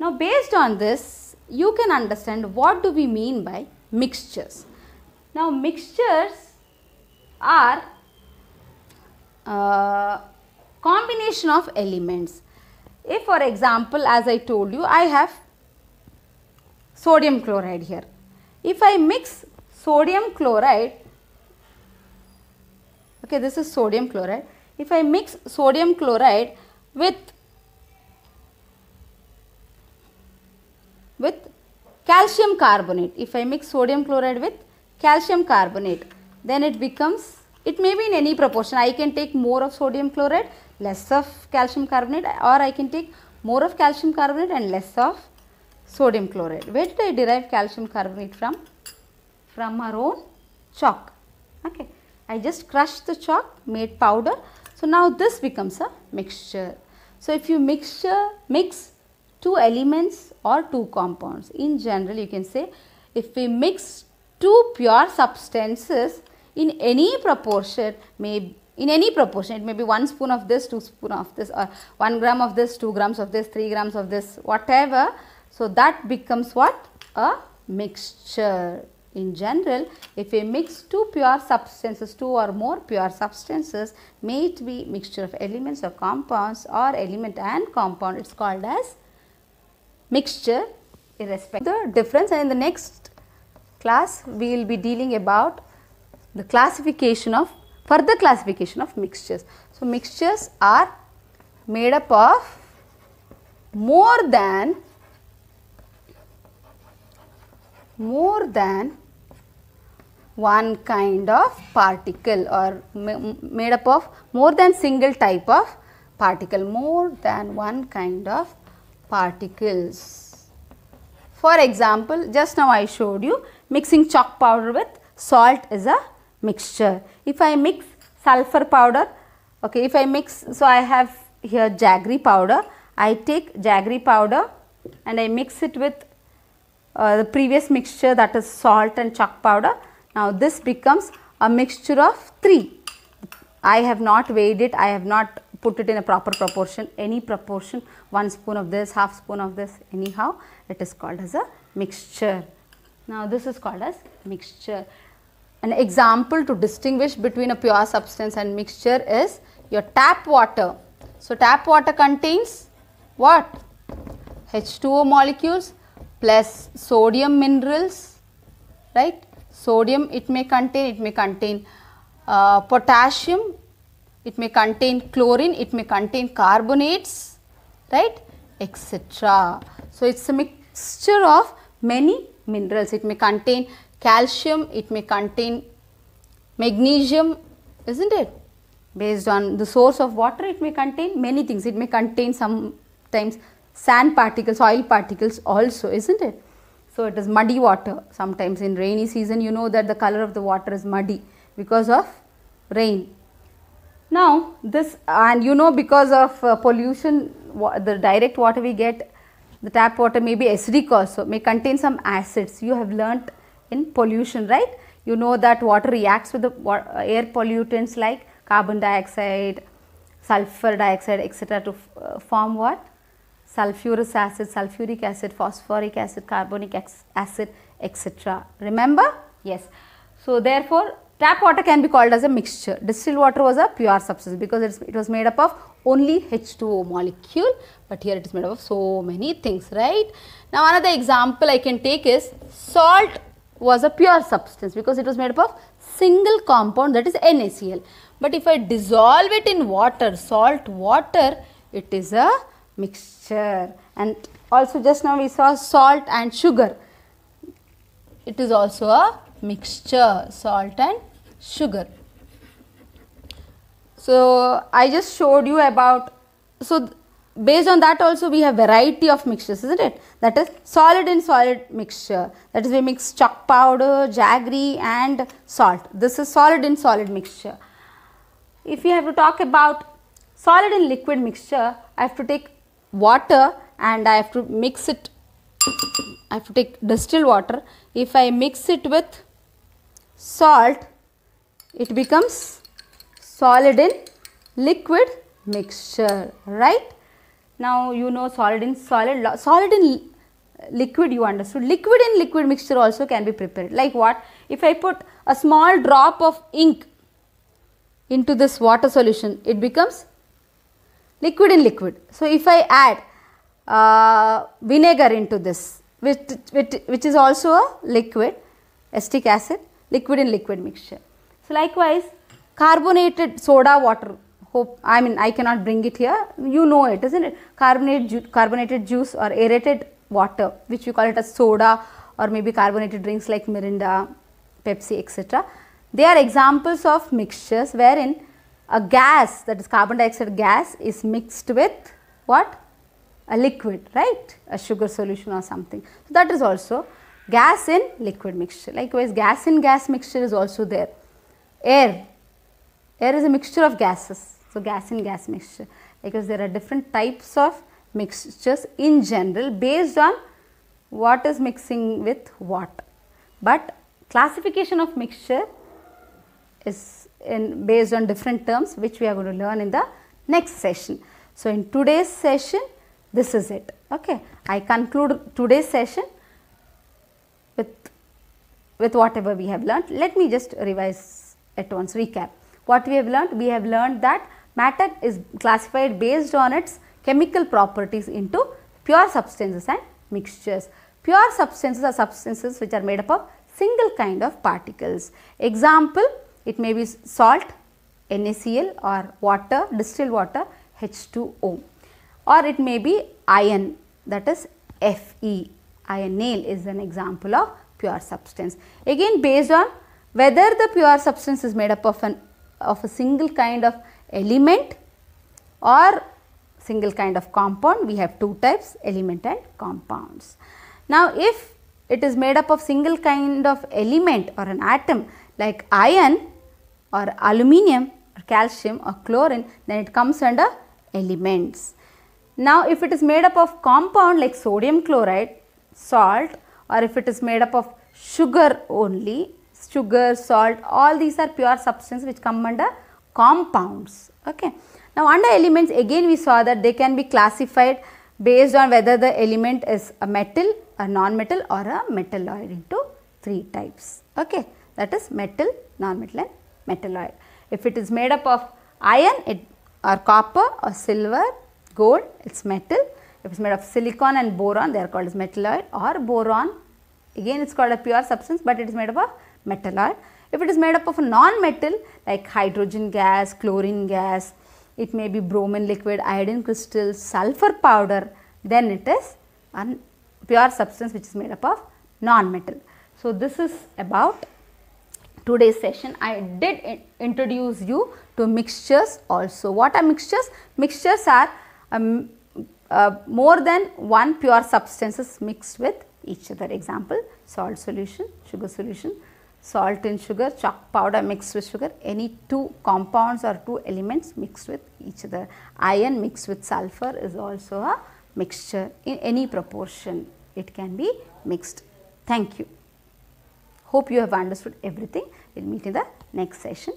Now based on this you can understand what do we mean by mixtures. Now mixtures are uh, combination of elements. If for example as I told you I have sodium chloride here. If I mix sodium chloride, okay this is sodium chloride. If I mix sodium chloride with with calcium carbonate. If I mix sodium chloride with calcium carbonate, then it becomes, it may be in any proportion. I can take more of sodium chloride, less of calcium carbonate or I can take more of calcium carbonate and less of sodium chloride. Where did I derive calcium carbonate from? From our own chalk. Okay. I just crushed the chalk, made powder. So, now this becomes a mixture. So, if you mixture, mix two elements or two compounds. In general, you can say if we mix two pure substances in any proportion may in any proportion it may be one spoon of this two spoon of this or one gram of this two grams of this three grams of this whatever so that becomes what a mixture in general if we mix two pure substances two or more pure substances may it be mixture of elements or compounds or element and compound it's called as mixture the difference and in the next class we will be dealing about the classification of further classification of mixtures. So, mixtures are made up of more than more than one kind of particle or made up of more than single type of particle more than one kind of particles. For example, just now I showed you mixing chalk powder with salt is a mixture. If I mix sulfur powder, okay, if I mix, so I have here jaggery powder. I take jaggery powder and I mix it with uh, the previous mixture that is salt and chalk powder. Now this becomes a mixture of 3. I have not weighed it, I have not put it in a proper proportion any proportion one spoon of this half spoon of this anyhow it is called as a mixture. Now this is called as mixture. An example to distinguish between a pure substance and mixture is your tap water. So tap water contains what? H2O molecules plus sodium minerals right. Sodium it may contain it may contain uh, potassium it may contain chlorine, it may contain carbonates, right, etc. So, it is a mixture of many minerals. It may contain calcium, it may contain magnesium, isn't it? Based on the source of water, it may contain many things. It may contain sometimes sand particles, oil particles also, isn't it? So, it is muddy water. Sometimes in rainy season, you know that the color of the water is muddy because of rain. Now this and you know because of uh, pollution the direct water we get the tap water may be acidic also may contain some acids you have learnt in pollution right. You know that water reacts with the uh, air pollutants like carbon dioxide, sulfur dioxide etc to uh, form what? Sulfurous acid, sulfuric acid, phosphoric acid, carbonic acid etc. Remember? Yes. So therefore, Tap water can be called as a mixture. Distilled water was a pure substance because it was made up of only H2O molecule but here it is made up of so many things, right? Now another example I can take is salt was a pure substance because it was made up of single compound that is NaCl. But if I dissolve it in water, salt water, it is a mixture. And also just now we saw salt and sugar. It is also a mixture, salt and sugar. So I just showed you about so based on that also we have variety of mixtures isn't it that is solid in solid mixture that is we mix chalk powder jaggery and salt this is solid in solid mixture if we have to talk about solid in liquid mixture i have to take water and i have to mix it i have to take distilled water if i mix it with salt it becomes solid in liquid mixture, right? Now, you know solid in solid, solid in liquid you understood. Liquid in liquid mixture also can be prepared. Like what? If I put a small drop of ink into this water solution, it becomes liquid in liquid. So, if I add uh, vinegar into this, which, which, which is also a liquid, acetic acid, liquid in liquid mixture. So likewise carbonated soda water hope I mean I cannot bring it here you know it isn't it carbonate ju carbonated juice or aerated water which we call it as soda or maybe carbonated drinks like Mirinda, Pepsi etc. They are examples of mixtures wherein a gas that is carbon dioxide gas is mixed with what? A liquid right a sugar solution or something. So, that is also gas in liquid mixture likewise gas in gas mixture is also there air air is a mixture of gases so gas and gas mixture because there are different types of mixtures in general based on what is mixing with what but classification of mixture is in based on different terms which we are going to learn in the next session so in today's session this is it okay i conclude today's session with with whatever we have learned let me just revise at once recap. What we have learned? We have learned that matter is classified based on its chemical properties into pure substances and mixtures. Pure substances are substances which are made up of single kind of particles. Example, it may be salt, NaCl or water, distilled water H2O or it may be iron that is Fe, iron nail is an example of pure substance. Again based on whether the pure substance is made up of an of a single kind of element or single kind of compound we have two types element and compounds. Now if it is made up of single kind of element or an atom like iron or aluminium or calcium or chlorine then it comes under elements. Now if it is made up of compound like sodium chloride, salt or if it is made up of sugar only sugar, salt, all these are pure substances which come under compounds. Okay. Now under elements again we saw that they can be classified based on whether the element is a metal, a non-metal or a metalloid into three types. Okay. That is metal, non-metal and metalloid. If it is made up of iron it, or copper or silver, gold, it is metal. If it is made of silicon and boron, they are called as metalloid or boron. Again, it is called a pure substance, but it is made up of metalloid. If it is made up of a non-metal like hydrogen gas, chlorine gas, it may be bromine liquid, iodine crystal, sulfur powder, then it is a pure substance which is made up of non-metal. So, this is about today's session. I did introduce you to mixtures also. What are mixtures? Mixtures are um, uh, more than one pure substances mixed with each other. Example, salt solution, sugar solution, salt and sugar, chalk powder mixed with sugar, any two compounds or two elements mixed with each other. Iron mixed with sulfur is also a mixture in any proportion it can be mixed. Thank you. Hope you have understood everything. We will meet in the next session.